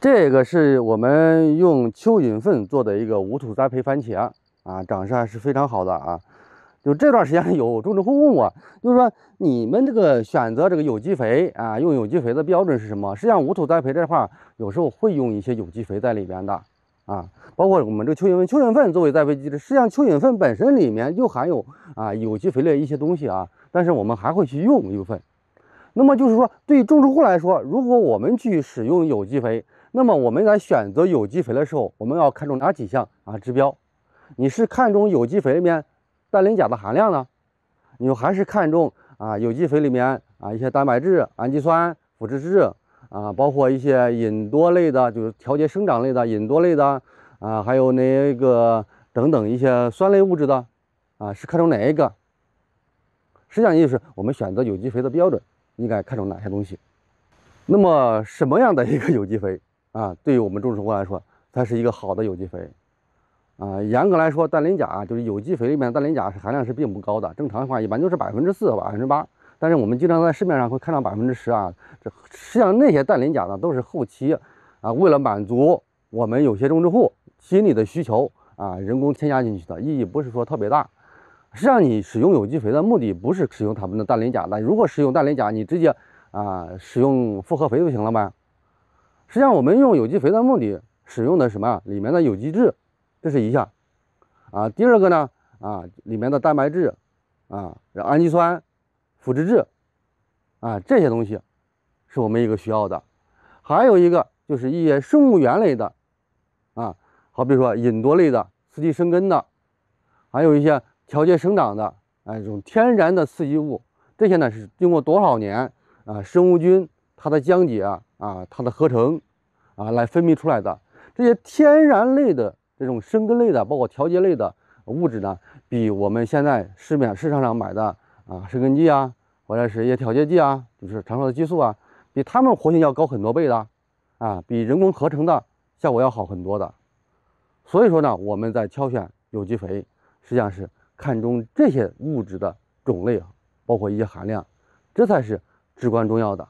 这个是我们用蚯蚓粪做的一个无土栽培番茄啊，长势还是非常好的啊。就这段时间 有种植户问我，就是说你们这个选择这个有机肥啊，用有机肥的标准是什么？实际上无土栽培这块有时候会用一些有机肥在里边的啊，包括我们这个蚯蚓粪，蚯蚓粪作为栽培基质，实际上蚯蚓粪本身里面就含有啊有机肥类一些东西啊，但是我们还会去用一部分。那么就是说，对种植户来说，如果我们去使用有机肥。那么我们在选择有机肥的时候，我们要看重哪几项啊指标？你是看重有机肥里面氮磷钾的含量呢？你还是看重啊有机肥里面啊一些蛋白质、氨基酸、腐殖质啊，包括一些吲哚类的，就是调节生长类的吲哚类的啊，还有那个等等一些酸类物质的啊，是看重哪一个？实际上就是我们选择有机肥的标准，应该看重哪些东西？那么什么样的一个有机肥？啊，对于我们种植户来说，它是一个好的有机肥。啊，严格来说，氮磷钾就是有机肥里面氮磷钾含量是并不高的，正常的话一般就是百分之四、百分之八。但是我们经常在市面上会看到百分之十啊，这实际上那些氮磷钾呢都是后期啊为了满足我们有些种植户心理的需求啊人工添加进去的，意义不是说特别大。实际上你使用有机肥的目的不是使用它们的氮磷钾，那如果使用氮磷钾，你直接啊使用复合肥就行了呗。实际上，我们用有机肥的目的使用的什么里面的有机质，这是一项啊。第二个呢啊，里面的蛋白质啊、氨基酸、腐殖质啊这些东西，是我们一个需要的。还有一个就是一些生物源类的啊，好比说引多类的、刺激生根的，还有一些调节生长的啊，这种天然的刺激物，这些呢是经过多少年啊生物菌它的降解啊。啊，它的合成啊，来分泌出来的这些天然类的这种生根类的，包括调节类的物质呢，比我们现在市面市场上买的啊生根剂啊，或者是一些调节剂啊，就是常说的激素啊，比它们活性要高很多倍的啊，比人工合成的效果要好很多的。所以说呢，我们在挑选有机肥，实际上是看中这些物质的种类啊，包括一些含量，这才是至关重要的。